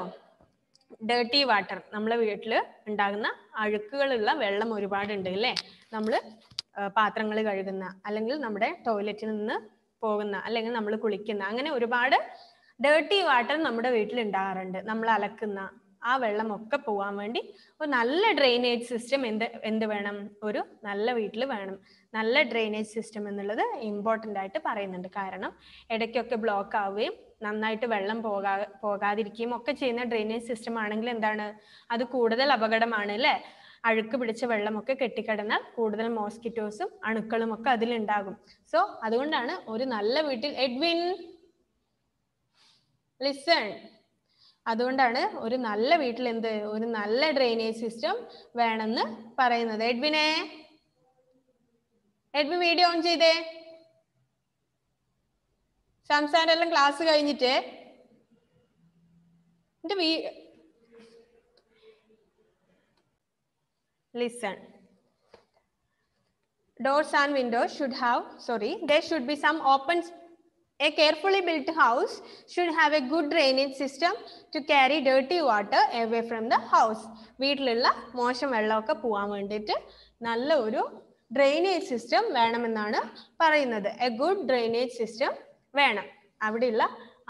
ഡേർട്ടി വാട്ടർ നമ്മളെ വീട്ടിൽ ഉണ്ടാകുന്ന അഴുക്കുകളുള്ള വെള്ളം ഒരുപാടുണ്ട് അല്ലേ നമ്മൾ പാത്രങ്ങൾ കഴുകുന്ന അല്ലെങ്കിൽ നമ്മുടെ ടോയ്ലറ്റിൽ നിന്ന് പോകുന്ന അല്ലെങ്കിൽ നമ്മൾ കുളിക്കുന്ന അങ്ങനെ ഒരുപാട് ഡേർട്ടി വാട്ടർ നമ്മുടെ വീട്ടിൽ ഉണ്ടാകാറുണ്ട് നമ്മൾ അലക്കുന്ന ആ വെള്ളമൊക്കെ പോകാൻ വേണ്ടി ഒരു നല്ല ഡ്രെയിനേജ് സിസ്റ്റം എന്ത് എന്ത് വേണം ഒരു നല്ല വീട്ടിൽ വേണം നല്ല ഡ്രെയിനേജ് സിസ്റ്റം എന്നുള്ളത് ഇമ്പോർട്ടൻ്റ് ആയിട്ട് പറയുന്നുണ്ട് കാരണം ഇടയ്ക്കൊക്കെ ബ്ലോക്ക് ആവുകയും നന്നായിട്ട് വെള്ളം പോകാ പോകാതിരിക്കുകയും ഒക്കെ ചെയ്യുന്ന ഡ്രെയിനേജ് സിസ്റ്റം ആണെങ്കിൽ എന്താണ് അത് കൂടുതൽ അപകടമാണ് അല്ലേ അഴുക്ക് പിടിച്ച വെള്ളമൊക്കെ കെട്ടിക്കിടന്നാൽ കൂടുതൽ മോസ്കിറ്റോസും അണുക്കളും ഒക്കെ അതിലുണ്ടാകും സോ അതുകൊണ്ടാണ് ഒരു നല്ല വീട്ടിൽ എഡ്വിൻ ലിസൺ അതുകൊണ്ടാണ് ഒരു നല്ല വീട്ടിൽ എന്ത് ഒരു നല്ല ഡ്രെയിനേജ് സിസ്റ്റം വേണമെന്ന് പറയുന്നത് എഡ്വിനെ എഡ്വിൻ വീഡിയോ ഓൺ ചെയ്തേ സംസാരം എല്ലാം ക്ലാസ് കഴിഞ്ഞിട്ട് എന്റെ വീ Listen. Doors and windows should have, sorry, there should be some open a carefully built house should have a good drainage system to carry dirty water away from the house. വീട്ടിലുള്ള മോശം വെള്ളമൊക്കെ പോകാൻ വേണ്ടിയിട്ട് നല്ല ഒരു drainage system വേണമെന്നാണ് പറയുന്നത് A good drainage system വേണം അവിടെയുള്ള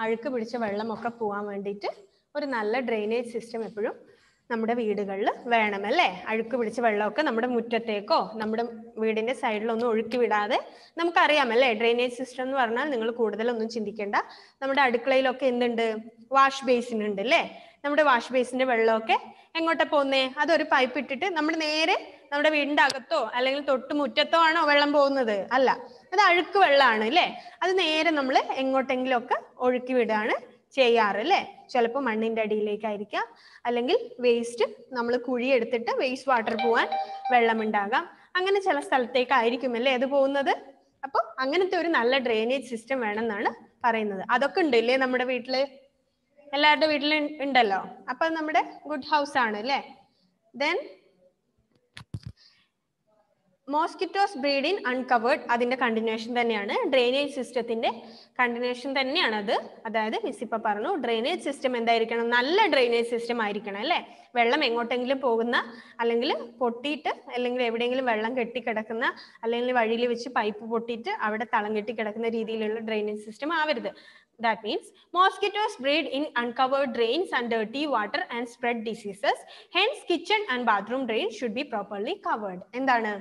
അഴുക്ക് പിടിച്ച വെള്ളമൊക്കെ പോകാൻ വേണ്ടിയിട്ട് ഒരു നല്ല ഡ്രെയിനേജ് സിസ്റ്റം എപ്പോഴും നമ്മുടെ വീടുകളിൽ വേണം അല്ലേ അഴുക്ക് പിടിച്ച വെള്ളമൊക്കെ നമ്മുടെ മുറ്റത്തേക്കോ നമ്മുടെ വീടിന്റെ സൈഡിലൊന്നും ഒഴുക്കി വിടാതെ നമുക്കറിയാമല്ലേ ഡ്രെയിനേജ് സിസ്റ്റം എന്ന് പറഞ്ഞാൽ നിങ്ങൾ കൂടുതലൊന്നും ചിന്തിക്കേണ്ട നമ്മുടെ അടുക്കളയിലൊക്കെ എന്തുണ്ട് വാഷ് ബേസിൻ ഉണ്ട് അല്ലേ നമ്മുടെ വാഷ് ബേസിന്റെ വെള്ളമൊക്കെ എങ്ങോട്ടാ പോകുന്നേ അതൊരു പൈപ്പ് ഇട്ടിട്ട് നമ്മൾ നേരെ നമ്മുടെ വീടിന്റെ അകത്തോ അല്ലെങ്കിൽ തൊട്ട് മുറ്റത്തോ ആണോ വെള്ളം പോകുന്നത് അല്ല അത് അഴുക്ക് വെള്ളമാണ് അല്ലേ അത് നേരെ നമ്മൾ എങ്ങോട്ടെങ്കിലും ഒക്കെ ഒഴുക്കി വിടുകയാണ് ചെയ്യാറ് അല്ലേ ചിലപ്പോൾ മണ്ണിൻ്റെ അടിയിലേക്കായിരിക്കാം അല്ലെങ്കിൽ വേസ്റ്റ് നമ്മൾ കുഴി എടുത്തിട്ട് വേസ്റ്റ് വാട്ടർ പോവാൻ വെള്ളമുണ്ടാകാം അങ്ങനെ ചില സ്ഥലത്തേക്കായിരിക്കും അല്ലേ അത് പോകുന്നത് അപ്പോൾ അങ്ങനത്തെ ഒരു നല്ല ഡ്രെയിനേജ് സിസ്റ്റം വേണമെന്നാണ് പറയുന്നത് അതൊക്കെ ഉണ്ട് ഇല്ലേ നമ്മുടെ വീട്ടിൽ എല്ലാവരുടെ വീട്ടിൽ ഉണ്ടല്ലോ അപ്പൊ നമ്മുടെ ഗുഡ് ഹൗസ് ആണ് അല്ലേ then mosquitoes breed in uncovered അതിന്റെ കണ്ടിന്യൂഷൻ തന്നെയാണ് ഡ്രെയിനേജ് സിസ്റ്റത്തിന്റെ കണ്ടിന്യൂഷൻ തന്നെയാണ് അത് അതായത് മിസ് ഇപ്പൊ പറഞ്ഞു ഡ്രെയിനേജ് സിസ്റ്റം എന്തായിരിക്കണം നല്ല ഡ്രെയിനേജ് സിസ്റ്റം ആയിരിക്കണം അല്ലെ വെള്ളം എങ്ങോട്ടെങ്കിലും പോകുന്ന അല്ലെങ്കിൽ പൊട്ടിയിട്ട് അല്ലെങ്കിൽ എവിടെയെങ്കിലും വെള്ളം കെട്ടിക്കിടക്കുന്ന അല്ലെങ്കിൽ വഴിയിൽ വെച്ച് പൈപ്പ് പൊട്ടിയിട്ട് അവിടെ തളം കെട്ടി കിടക്കുന്ന രീതിയിലുള്ള ഡ്രെയിനേജ് സിസ്റ്റം ആവരുത് that means mosquitoes breed in uncovered drains and dirty water and spread diseases. Hence, kitchen and bathroom drains should be properly covered. എന്താണ്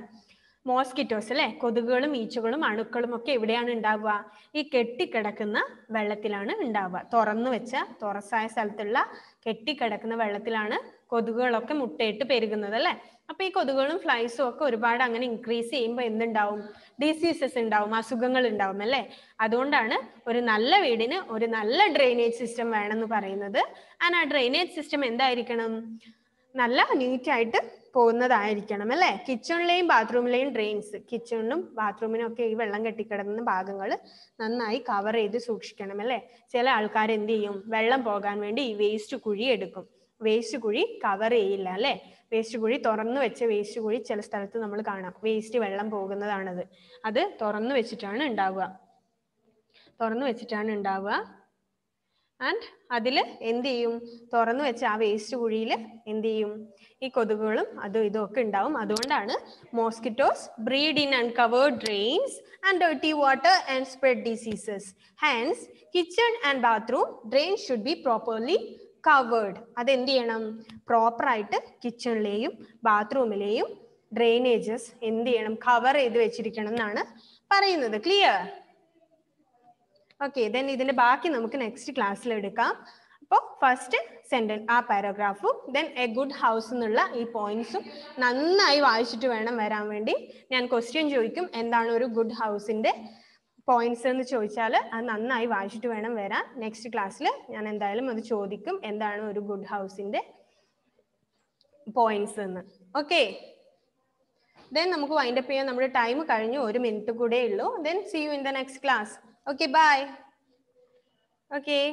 മോസ്കിറ്റോസ് അല്ലെ കൊതുകുകളും ഈച്ചകളും അണുക്കളും ഒക്കെ എവിടെയാണ് ഉണ്ടാവുക ഈ കെട്ടിക്കിടക്കുന്ന വെള്ളത്തിലാണ് ഉണ്ടാവുക തുറന്നു വെച്ച തുറസായ സ്ഥലത്തുള്ള കെട്ടിക്കിടക്കുന്ന വെള്ളത്തിലാണ് കൊതുകുകളൊക്കെ മുട്ടയിട്ട് പെരുകുന്നത് അല്ലെ അപ്പൊ ഈ കൊതുകുകളും ഫ്ലൈസും ഒക്കെ ഒരുപാട് അങ്ങനെ ഇൻക്രീസ് ചെയ്യുമ്പോൾ എന്തുണ്ടാവും ഡിസീസസ് ഉണ്ടാവും അസുഖങ്ങൾ ഉണ്ടാവും അല്ലെ അതുകൊണ്ടാണ് ഒരു നല്ല വീടിന് ഒരു നല്ല ഡ്രെയിനേജ് സിസ്റ്റം വേണമെന്ന് പറയുന്നത് ആ ഡ്രെയിനേജ് സിസ്റ്റം എന്തായിരിക്കണം നല്ല നീറ്റായിട്ട് പോകുന്നതായിരിക്കണം അല്ലെ കിച്ചണിലെയും ബാത്റൂമിലെയും ഡ്രെയിൻസ് കിച്ചണിനും ബാത്റൂമിനും ഒക്കെ ഈ വെള്ളം കെട്ടിക്കിടന്ന ഭാഗങ്ങൾ നന്നായി കവർ ചെയ്ത് സൂക്ഷിക്കണം അല്ലെ ചില ആൾക്കാർ എന്ത് ചെയ്യും വെള്ളം പോകാൻ വേണ്ടി ഈ വേസ്റ്റ് കുഴി എടുക്കും വേസ്റ്റ് കുഴി കവർ ചെയ്യില്ല അല്ലെ വേസ്റ്റ് കുഴി തുറന്നു വെച്ച വേസ്റ്റ് കുഴി ചില സ്ഥലത്ത് നമ്മൾ കാണാം വേസ്റ്റ് വെള്ളം പോകുന്നതാണത് അത് തുറന്നു വെച്ചിട്ടാണ് ഉണ്ടാവുക തുറന്നു വെച്ചിട്ടാണ് ഉണ്ടാവുക ആൻഡ് അതിൽ എന്ത് ചെയ്യും തുറന്നു വെച്ച ആ വേസ്റ്റ് കുഴിയിൽ എന്ത് ചെയ്യും ഈ കൊതുകുകളും അതും ഇതും ഒക്കെ ഉണ്ടാവും അതുകൊണ്ടാണ് mosquitoes breed in uncovered drains and dirty water and spread diseases hands kitchen and bathroom drain should be properly covered അതെന്ത് ചെയ്യണം പ്രോപ്പറായിട്ട് കിച്ചണിലെയും ബാത്റൂമിലെയും ഡ്രെയിനേജസ് എന്ത് ചെയ്യണം കവർ ചെയ്ത് വെച്ചിരിക്കണം എന്നാണ് പറയുന്നത് ക്ലിയർ ഓക്കെ ദെൻ ഇതിന്റെ ബാക്കി നമുക്ക് നെക്സ്റ്റ് ക്ലാസ്സിൽ എടുക്കാം അപ്പോൾ ഫസ്റ്റ് സെന്റൻസ് ആ പാരഗ്രാഫും ദെൻ എ ഗുഡ് ഹൗസ് എന്നുള്ള ഈ പോയിന്റ്സും നന്നായി വായിച്ചിട്ട് വേണം വരാൻ വേണ്ടി ഞാൻ ക്വസ്റ്റ്യൻ ചോദിക്കും എന്താണ് ഒരു ഗുഡ് ഹൗസിന്റെ പോയിന്റ്സ് എന്ന് ചോദിച്ചാൽ അത് നന്നായി വായിച്ചിട്ട് വേണം വരാൻ നെക്സ്റ്റ് ക്ലാസ്സിൽ ഞാൻ എന്തായാലും അത് ചോദിക്കും എന്താണ് ഒരു ഗുഡ് ഹൗസിന്റെ പോയിന്റ്സ് എന്ന് ഓക്കെ ദെൻ നമുക്ക് വൈൻഡപ്പ് ചെയ്യാൻ നമ്മുടെ ടൈം കഴിഞ്ഞു ഒരു മിനിറ്റ് കൂടെ ഉള്ളൂ then see you in the next class Okay, bye. Okay.